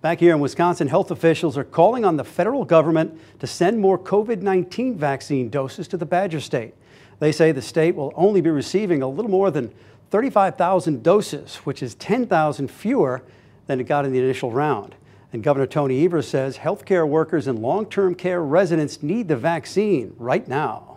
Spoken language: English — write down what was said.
Back here in Wisconsin, health officials are calling on the federal government to send more COVID 19 vaccine doses to the Badger State. They say the state will only be receiving a little more than 35,000 doses, which is 10,000 fewer than it got in the initial round. And Governor Tony Evers says healthcare workers and long term care residents need the vaccine right now.